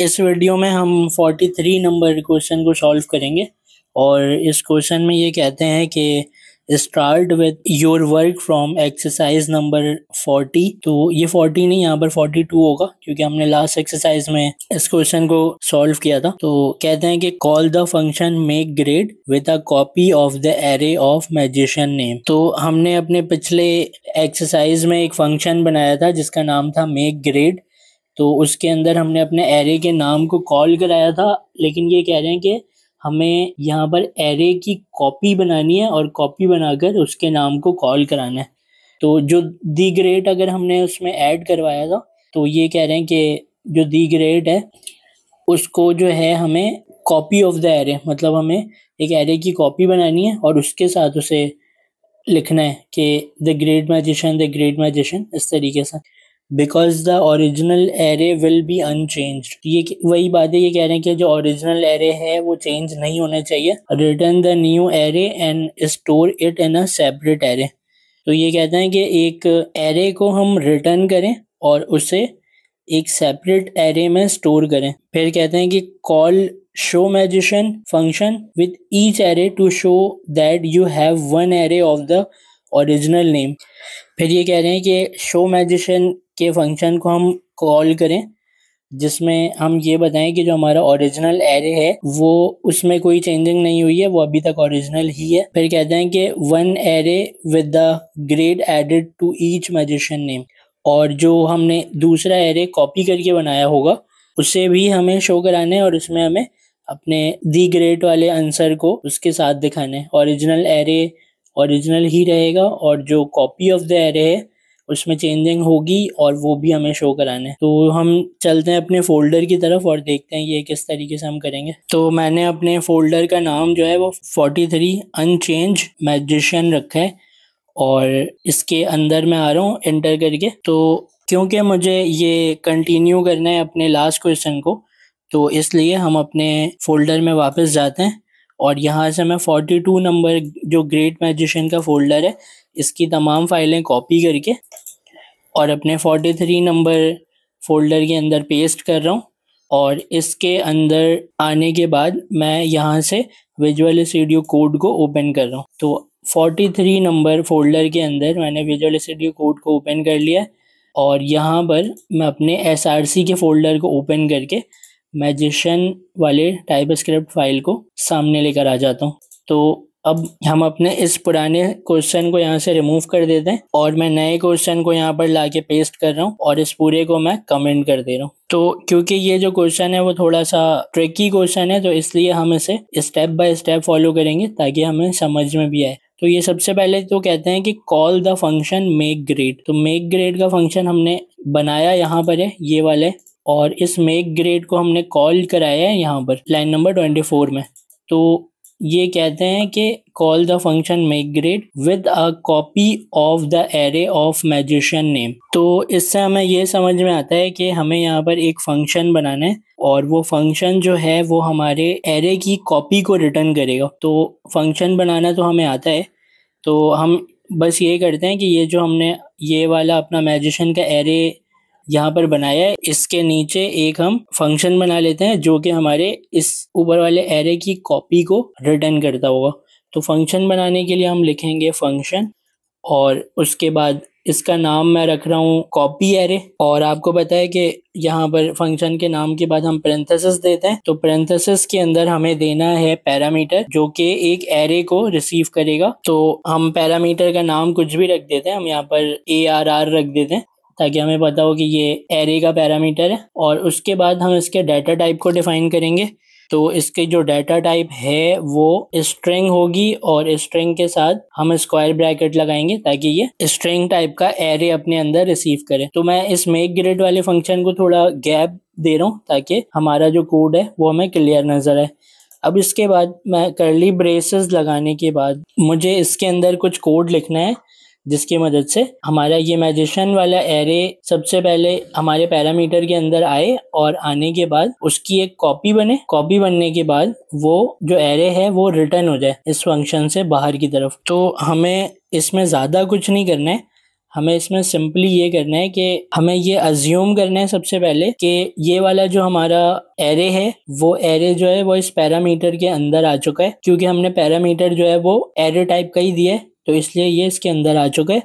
इस वीडियो में हम 43 नंबर क्वेश्चन को सॉल्व करेंगे और इस क्वेश्चन में ये कहते हैं कि start with your work from exercise number 40 तो ये 40 नहीं यहाँ पर 42 होगा क्योंकि हमने लास्ट एक्सरसाइज में इस क्वेश्चन को सॉल्व किया था तो कहते हैं कि call the function make grade with a copy of the array of magician name तो हमने अपने पिछले एक्सरसाइज में एक फंक्शन बनाया था जिसका नाम था मेक ग्रेड तो उसके अंदर हमने अपने एरे के नाम को कॉल कराया था लेकिन ये कह रहे हैं कि हमें यहाँ पर एरे की कॉपी बनानी है और कॉपी बनाकर उसके नाम को कॉल कराना है तो जो दी ग्रेट अगर हमने उसमें ऐड करवाया था तो ये कह रहे हैं कि जो दी ग्रेट है उसको जो है हमें कॉपी ऑफ द एरे मतलब हमें एक एरे की कॉपी बनानी है और उसके साथ उसे लिखना है कि the great magician the great magician इस तरीके से because the original array will be unchanged ये वही बात है ये कह रहे हैं कि जो ओरिजिनल एरे है वो चेंज नहीं होना चाहिए return the new array and store it in a separate array तो ये कहते हैं कि एक एरे को हम रिटर्न करें और उसे एक सेपरेट एरे में स्टोर करें फिर कहते हैं कि call show magician function with each array to show that you have one array of the original name फिर ये कह रहे हैं कि शो मैजिशन के फंक्शन को हम कॉल करें जिसमें हम ये बताएं कि जो हमारा ओरिजिनल एरे है वो उसमें कोई चेंजिंग नहीं हुई है वो अभी तक ओरिजिनल ही है फिर कहते हैं कि one array with the grade added to each magician name और जो हमने दूसरा एरे कॉपी करके बनाया होगा उसे भी हमें शो कराना है और उसमें हमें अपने दी ग्रेट वाले आंसर को उसके साथ दिखाना है ओरिजिनल एरे ओरिजिनल ही रहेगा और जो कॉपी ऑफ द एरे है उसमें चेंजिंग होगी और वो भी हमें शो कराना है तो हम चलते हैं अपने फोल्डर की तरफ और देखते हैं ये किस तरीके से हम करेंगे तो मैंने अपने फोल्डर का नाम जो है वो फोर्टी थ्री अनचेंज मैजिशियन रखा है और इसके अंदर मैं आ रहा हूँ एंटर करके तो क्योंकि मुझे ये कंटिन्यू करना है अपने लास्ट क्वेश्चन को तो इसलिए हम अपने फोल्डर में वापस जाते हैं और यहाँ से मैं फोर्टी टू नंबर जो ग्रेट मैजिशियन का फोल्डर है इसकी तमाम फाइलें कॉपी करके और अपने फोर्टी थ्री नंबर फोल्डर के अंदर पेस्ट कर रहा हूँ और इसके अंदर आने के बाद मैं यहाँ से विजुअल स्टूडियो कोड को ओपन कर रहा हूँ तो 43 नंबर फोल्डर के अंदर मैंने विजुअल स्टूडियो कोड को ओपन कर लिया और यहाँ पर मैं अपने एस के फ़ोल्डर को ओपन करके मैजिशन वाले टाइप स्क्रिप्ट फाइल को सामने लेकर आ जाता हूँ तो अब हम अपने इस पुराने क्वेश्चन को यहाँ से रिमूव कर देते हैं और मैं नए क्वेश्चन को यहाँ पर ला के पेस्ट कर रहा हूँ और इस पूरे को मैं कमेंट कर दे रहा हूँ तो क्योंकि ये जो क्वेश्चन है वो थोड़ा सा ट्रिकी क्वेश्चन है तो इसलिए हम इसे स्टेप बाय स्टेप फॉलो करेंगे ताकि हमें समझ में भी आए तो ये सबसे पहले तो कहते हैं कि call the function make grade तो मेक ग्रेड का फंक्शन हमने बनाया यहाँ पर है ये वाले और इस मेक ग्रेड को हमने कॉल कराया है यहाँ पर लाइन नंबर ट्वेंटी फोर में तो ये कहते हैं कि call the function make grade with a copy of the array of magician name तो इससे हमें यह समझ में आता है कि हमें यहाँ पर एक फंक्शन बनाना है और वो फंक्शन जो है वो हमारे एरे की कॉपी को रिटर्न करेगा तो फंक्शन बनाना तो हमें आता है तो हम बस ये करते हैं कि ये जो हमने ये वाला अपना मैजिशियन का एरे यहाँ पर बनाया है इसके नीचे एक हम फंक्शन बना लेते हैं जो कि हमारे इस ऊपर वाले एरे की कॉपी को रिटर्न करता होगा तो फंक्शन बनाने के लिए हम लिखेंगे फंक्शन और उसके बाद इसका नाम मैं रख रहा हूँ कॉपी एरे और आपको पता है कि यहाँ पर फंक्शन के नाम के बाद हम पेरेंथेसिस देते हैं तो पेरेंथेसिस के अंदर हमें देना है पैरामीटर जो कि एक एरे को रिसीव करेगा तो हम पैरामीटर का नाम कुछ भी रख देते हैं हम यहाँ पर ए आर आर रख देते हैं ताकि हमें पता हो कि ये एरे का पैरामीटर है और उसके बाद हम इसके डाटा टाइप को डिफाइन करेंगे तो इसके जो डाटा टाइप है वो स्ट्रिंग होगी और स्ट्रिंग के साथ हम स्क्वायर ब्रैकेट लगाएंगे ताकि ये स्ट्रिंग टाइप का एरे अपने अंदर रिसीव करे तो मैं इस मेक ग्रेड वाले फंक्शन को थोड़ा गैप दे रहा हूँ ताकि हमारा जो कोड है वो हमें क्लियर नज़र आए अब इसके बाद मैं करली ब्रेसेस लगाने के बाद मुझे इसके अंदर कुछ कोड लिखना है जिसकी मदद से हमारा ये मैजिशन वाला एरे सबसे पहले हमारे पैरामीटर के अंदर आए और आने के बाद उसकी एक कॉपी बने कॉपी बनने के बाद वो जो एरे है वो रिटर्न हो जाए इस फंक्शन से बाहर की तरफ तो हमें इसमें ज़्यादा कुछ नहीं करना है हमें इसमें सिंपली ये करना है कि हमें ये अज्यूम करना है सबसे पहले कि ये वाला जो हमारा एरे है वो एरे जो है वो इस पैरामीटर के अंदर आ चुका है क्योंकि हमने पैरामीटर जो है वो एरे टाइप का ही दिया है तो इसलिए ये इसके अंदर आ चुके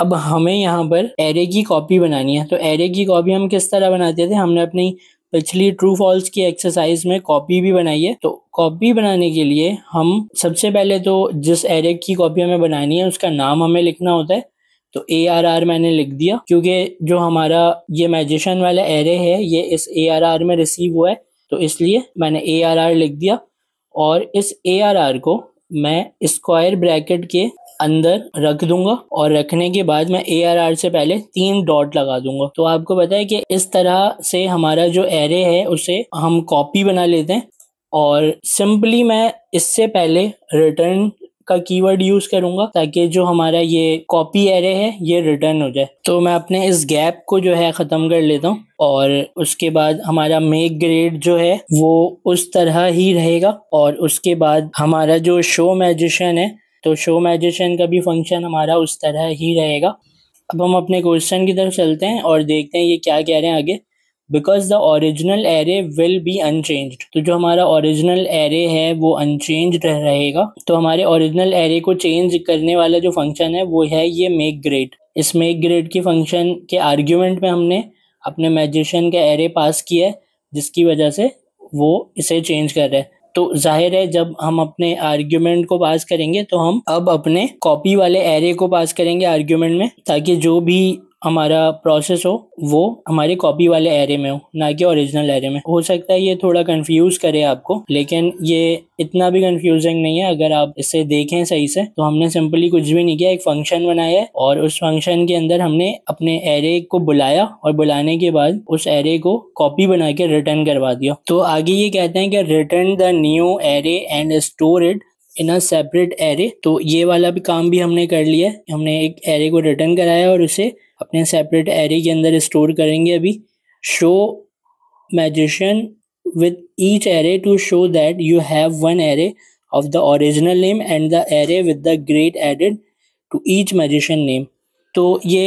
अब हमें यहाँ पर एरे की कॉपी बनानी है तो एरे की कॉपी हम किस तरह बनाते थे हमने अपनी पिछली ट्रू फॉल्स की एक्सरसाइज में कॉपी भी बनाई है तो कॉपी बनाने के लिए हम सबसे पहले तो जिस एरे की कॉपी हमें बनानी है उसका नाम हमें लिखना होता है तो ए आर आर मैंने लिख दिया क्योंकि जो हमारा ये मैजिशन वाला एरे है ये इस ए आर आर में रिसीव हुआ है तो इसलिए मैंने ए आर आर लिख दिया और इस ए आर आर को मैं स्क्वायर ब्रैकेट के अंदर रख दूंगा और रखने के बाद मैं ए आर आर से पहले तीन डॉट लगा दूंगा तो आपको पता है कि इस तरह से हमारा जो एरे है उसे हम कॉपी बना लेते हैं और सिंपली मैं इससे पहले रिटर्न का कीवर्ड यूज करूंगा ताकि जो हमारा ये कॉपी एरे है ये रिटर्न हो जाए तो मैं अपने इस गैप को जो है ख़त्म कर लेता हूँ और उसके बाद हमारा मेक ग्रेड जो है वो उस तरह ही रहेगा और उसके बाद हमारा जो शो मैजिशन है तो शो मैजिशन का भी फंक्शन हमारा उस तरह ही रहेगा अब हम अपने क्वेश्चन की तरफ चलते हैं और देखते हैं ये क्या कह रहे हैं आगे because the original array will be unchanged तो जो हमारा ओरिजिनल एरे है वो अनचेंज रहेगा तो हमारे ओरिजिनल एरे को चेंज करने वाला जो फंक्शन है वो है ये मेक ग्रेड इस मेक ग्रेड की फंक्शन के आर्ग्यूमेंट में हमने अपने मैजिशियन का एरे पास किया है जिसकी वजह से वो इसे चेंज कर रहे हैं तो जाहिर है जब हम अपने आर्ग्यूमेंट को पास करेंगे तो हम अब अपने कॉपी वाले एरे को पास करेंगे आर्ग्यूमेंट में ताकि जो भी हमारा प्रोसेस हो वो हमारे कॉपी वाले एरे में हो ना कि ओरिजिनल एरे में हो सकता है ये थोड़ा कंफ्यूज करे आपको लेकिन ये इतना भी कंफ्यूजिंग नहीं है अगर आप इसे देखें सही से तो हमने सिंपली कुछ भी नहीं किया एक फंक्शन बनाया है और उस फंक्शन के अंदर हमने अपने एरे को बुलाया और बुलाने के बाद उस एरे को कॉपी बना के रिटर्न करवा दिया तो आगे ये कहते हैं कि return the new array and store it in a separate array तो ये वाला भी काम भी हमने कर लिया है हमने एक एरे को रिटर्न कराया और उसे अपने सेपरेट एरे के अंदर स्टोर करेंगे अभी show magician with each array to show that you have one array of the original name and the array with the great added to each magician name तो ये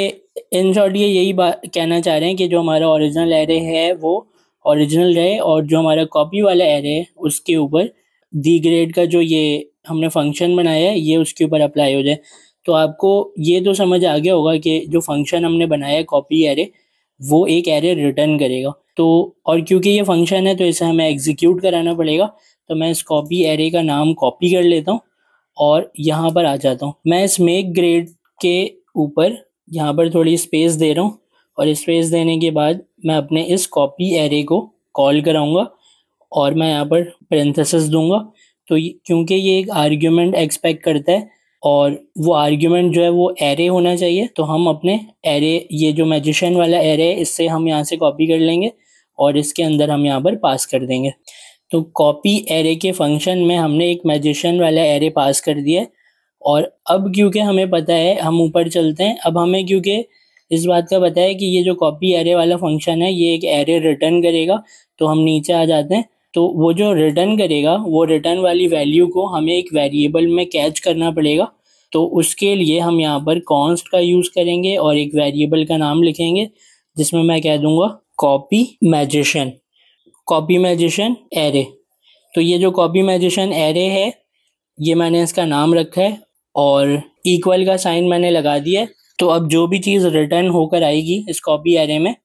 इन शॉर्ट ये यही बात कहना चाह रहे हैं कि जो हमारा ओरिजिनल एरे है वो ओरिजिनल रहे और जो हमारा कॉपी वाला एरे है उसके ऊपर दी ग्रेड का जो ये हमने फंक्शन बनाया है ये उसके ऊपर अप्लाई हो जाए तो आपको ये तो समझ आ गया होगा कि जो फंक्शन हमने बनाया है कॉपी एरे वो एक एरे रिटर्न करेगा तो और क्योंकि ये फंक्शन है तो इसे हमें एग्जीक्यूट कराना पड़ेगा तो मैं इस कॉपी एरे का नाम कॉपी कर लेता हूँ और यहाँ पर आ जाता हूँ मैं इस मेक ग्रेड के ऊपर यहाँ पर थोड़ी स्पेस दे रहा हूँ और स्पेस देने के बाद मैं अपने इस कॉपी एरे को कॉल कराऊँगा और मैं यहाँ पर प्रिंथस दूंगा तो क्योंकि ये एक आर्ग्यूमेंट एक्सपेक्ट करता है और वो आर्ग्यूमेंट जो है वो एरे होना चाहिए तो हम अपने एरे ये जो मैजिशन वाला एरे है इससे हम यहाँ से कॉपी कर लेंगे और इसके अंदर हम यहाँ पर पास कर देंगे तो कॉपी एरे के फंक्शन में हमने एक मैजिशन वाला एरे पास कर दिया और अब क्योंकि हमें पता है हम ऊपर चलते हैं अब हमें क्योंकि इस बात का पता है कि ये जो कॉपी एरे वाला फंक्शन है ये एक एरे रिटर्न करेगा तो हम नीचे आ जाते हैं तो वो जो रिटर्न करेगा वो रिटर्न वाली वैल्यू को हमें एक वेरिएबल में कैच करना पड़ेगा तो उसके लिए हम यहाँ पर कॉन्स्ट का यूज़ करेंगे और एक वेरिएबल का नाम लिखेंगे जिसमें मैं कह दूँगा copy magician copy magician array तो ये जो कॉपी मैजिशन एरे है ये मैंने इसका नाम रखा है और इक्वल का साइन मैंने लगा दिया है तो अब जो भी चीज़ रिटर्न होकर आएगी इस कॉपी एरे में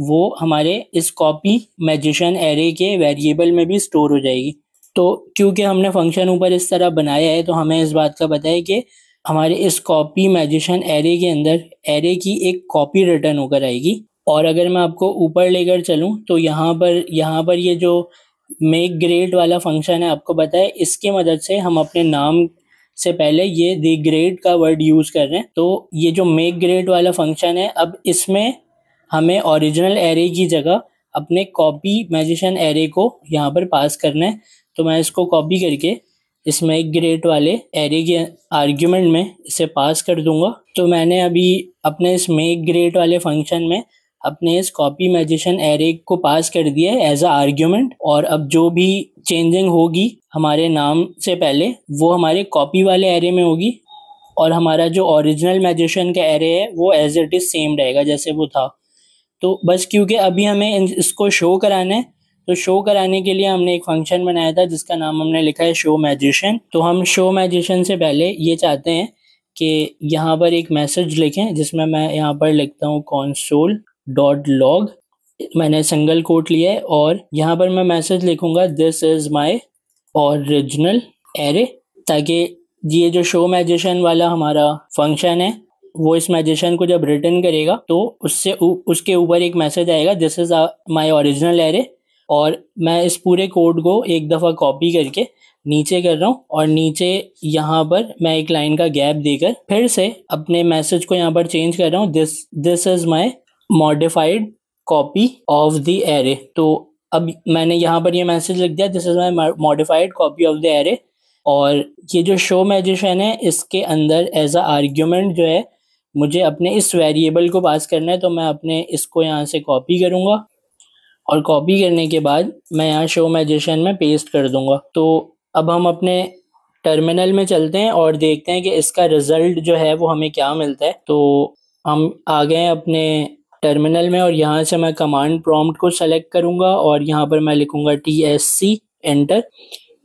वो हमारे इस कॉपी मैजिशन एरे के वेरिएबल में भी स्टोर हो जाएगी तो क्योंकि हमने फंक्शन ऊपर इस तरह बनाया है तो हमें इस बात का पता है कि हमारे इस कॉपी मैजिशन एरे के अंदर एरे की एक कॉपी रिटर्न होकर आएगी और अगर मैं आपको ऊपर लेकर चलूँ तो यहाँ पर यहाँ पर ये जो मेक ग्रेड वाला फंक्शन है आपको पता है इसके मदद से हम अपने नाम से पहले ये दी ग्रेड का वर्ड यूज़ कर रहे हैं तो ये जो मेक ग्रेड वाला फंक्शन है अब इसमें हमें ओरिजिनल एरे की जगह अपने कॉपी मैजिशन एरे को यहाँ पर पास करना है तो मैं इसको कॉपी करके इसमें एक ग्रेट वाले एरे के आर्ग्यूमेंट में इसे पास कर दूंगा तो मैंने अभी अपने इस मेक ग्रेट वाले फंक्शन में अपने इस कॉपी मैजिशन एरे को पास कर दिया है एज अ आर्ग्यूमेंट और अब जो भी चेंजिंग होगी हमारे नाम से पहले वो हमारे कॉपी वाले एरे में होगी और हमारा जो ओरिजिनल मैजिशन का एरे है वो एज इट इज़ सेम रहेगा जैसे वो था तो बस क्योंकि अभी हमें इसको शो कराना है तो शो कराने के लिए हमने एक फंक्शन बनाया था जिसका नाम हमने लिखा है शो मैजिशन तो हम शो मैजिशन से पहले ये चाहते हैं कि यहाँ पर एक मैसेज लिखें जिसमें मैं यहाँ पर लिखता हूँ कॉन्सोल डॉट लॉग मैंने सिंगल कोट लिया है और यहाँ पर मैं मैसेज लिखूंगा this is my original array ताकि ये जो शो मैजिशन वाला हमारा फंक्शन है वो इस मैजिशन को जब रिटर्न करेगा तो उससे उसके ऊपर एक मैसेज आएगा this is my original array और मैं इस पूरे कोड को एक दफ़ा कॉपी करके नीचे कर रहा हूँ और नीचे यहाँ पर मैं एक लाइन का गैप देकर फिर से अपने मैसेज को यहाँ पर चेंज कर रहा हूँ this this is my modified copy of the array तो अब मैंने यहाँ पर ये यह मैसेज लिख दिया this is my modified copy of the array और ये जो शो मैजिशन है इसके अंदर एज अ आर्ग्यूमेंट जो है मुझे अपने इस वेरिएबल को पास करना है तो मैं अपने इसको यहाँ से कॉपी करूँगा और कॉपी करने के बाद मैं यहाँ शो मैजिशन में पेस्ट कर दूँगा तो अब हम अपने टर्मिनल में चलते हैं और देखते हैं कि इसका रिज़ल्ट जो है वो हमें क्या मिलता है तो हम आ गए अपने टर्मिनल में और यहाँ से मैं कमांड प्रॉम्प्ट को सेलेक्ट करूँगा और यहाँ पर मैं लिखूँगा टी एस सी एंटर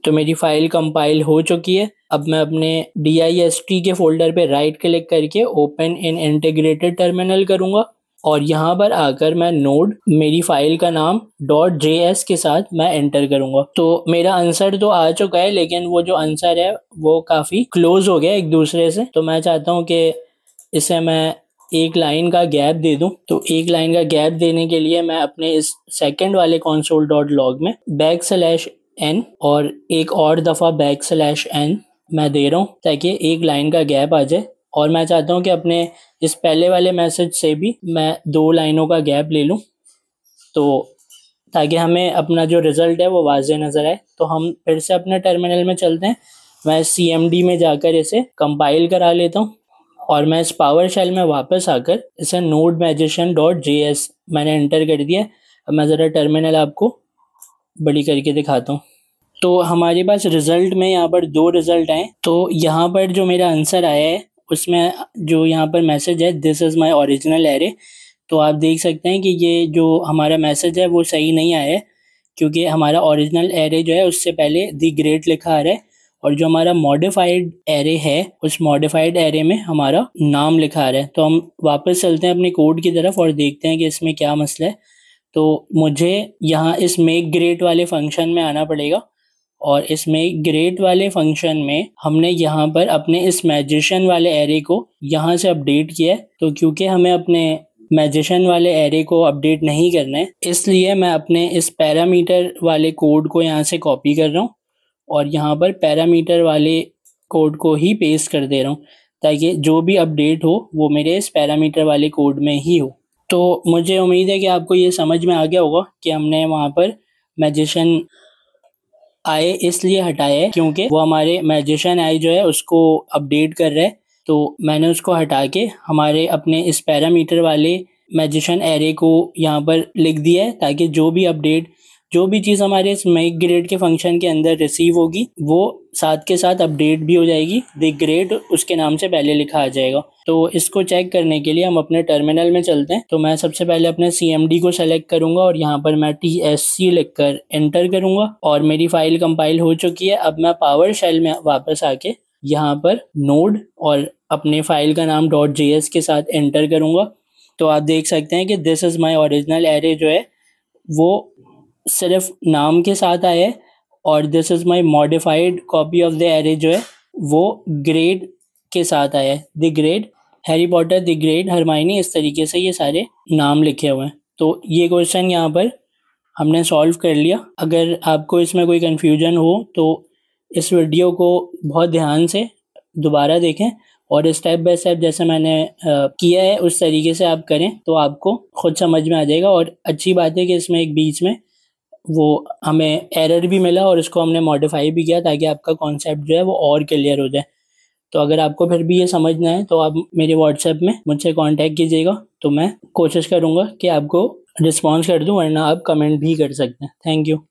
तो मेरी फाइल कंपाइल हो चुकी है अब मैं अपने डी के फोल्डर पे राइट क्लिक करके ओपन इन इंटीग्रेटेड टर्मिनल करूँगा और यहाँ पर आकर मैं नोड मेरी फाइल का नाम डॉट जे एस के साथ मैं एंटर करूँगा तो मेरा आंसर तो आ चुका है लेकिन वो जो आंसर है वो काफ़ी क्लोज हो गया एक दूसरे से तो मैं चाहता हूँ कि इसे मैं एक लाइन का गैप दे दूं तो एक लाइन का गैप देने के लिए मैं अपने इस सेकंड वाले कॉन्सोल डॉट लॉग में बैक स्लैश एन और एक और दफ़ा बैक स्लैश एन मैं दे रहा हूँ ताकि एक लाइन का गैप आ जाए और मैं चाहता हूँ कि अपने इस पहले वाले मैसेज से भी मैं दो लाइनों का गैप ले लूँ तो ताकि हमें अपना जो रिज़ल्ट है वो वाज नज़र आए तो हम फिर से अपने टर्मिनल में चलते हैं मैं सी एम डी में जाकर इसे कंपाइल करा लेता हूँ और मैं इस पावर शेल में वापस आकर इसे node magician dot J S मैंने एंटर कर दिया अब मैं ज़रा टर्मिनल आपको बड़ी करके दिखाता हूँ तो हमारे पास रिज़ल्ट में यहाँ पर दो रिज़ल्ट आए तो यहाँ पर जो मेरा आंसर आया है उसमें जो यहाँ पर मैसेज है this is my original array तो आप देख सकते हैं कि ये जो हमारा मैसेज है वो सही नहीं आया है क्योंकि हमारा ओरिजिनल एरे जो है उससे पहले दी ग्रेट लिखा आ रहा है और जो हमारा मॉडिफाइड एरे है उस मॉडिफाइड एरे में हमारा नाम लिखा आ रहा है तो हम वापस चलते हैं अपने कोड की तरफ और देखते हैं कि इसमें क्या मसला है तो मुझे यहाँ इस मेक ग्रेट वाले फंक्शन में आना पड़ेगा और इसमें ग्रेट वाले फंक्शन में हमने यहाँ पर अपने इस मैजिशन वाले एरे को यहाँ से अपडेट किया है तो क्योंकि हमें अपने मैजिशन वाले एरे को अपडेट नहीं करना है इसलिए मैं अपने इस पैरामीटर वाले कोड को यहाँ से कॉपी कर रहा हूँ और यहाँ पर पैरामीटर वाले कोड को ही पेस्ट कर दे रहा हूँ ताकि जो भी अपडेट हो वो मेरे इस पैरामीटर वाले कोड में ही हो तो मुझे उम्मीद है कि आपको ये समझ में आ गया होगा कि हमने वहाँ पर मैजिशन आए इसलिए हटाए क्योंकि वो हमारे मैजिशन आई जो है उसको अपडेट कर रहे तो मैंने उसको हटा के हमारे अपने इस पैरामीटर वाले मैजिशन एरे को यहाँ पर लिख दिया है ताकि जो भी अपडेट जो भी चीज़ हमारे इस मेक ग्रेड के फंक्शन के अंदर रिसीव होगी वो साथ के साथ अपडेट भी हो जाएगी द ग्रेड उसके नाम से पहले लिखा आ जाएगा तो इसको चेक करने के लिए हम अपने टर्मिनल में चलते हैं तो मैं सबसे पहले अपने सी को सेलेक्ट करूंगा और यहाँ पर मैं टी एस सी लिख कर एंटर करूंगा और मेरी फाइल कंपाइल हो चुकी है अब मैं पावर शेल में वापस आके यहाँ पर नोड और अपने फाइल का नाम डॉट जी एस के साथ एंटर करूंगा तो आप देख सकते हैं कि this is my original array जो है वो सिर्फ नाम के साथ आया है और this is my modified copy of the array जो है वो ग्रेड के साथ आया है the great Harry Potter the great Hermione इस तरीके से ये सारे नाम लिखे हुए हैं तो ये क्वेश्चन यहाँ पर हमने सॉल्व कर लिया अगर आपको इसमें कोई कन्फ्यूजन हो तो इस वीडियो को बहुत ध्यान से दोबारा देखें और स्टेप बाय स्टेप जैसे मैंने किया है उस तरीके से आप करें तो आपको खुद समझ में आ जाएगा और अच्छी बात है कि इसमें एक बीच में वो हमें एरर भी मिला और इसको हमने मॉडिफाई भी किया ताकि आपका कॉन्सेप्ट जो है वो और क्लियर हो जाए तो अगर आपको फिर भी ये समझना है तो आप मेरे व्हाट्सएप में मुझसे कांटेक्ट कीजिएगा तो मैं कोशिश करूँगा कि आपको रिस्पॉन्स कर दूँ वरना आप कमेंट भी कर सकते हैं थैंक यू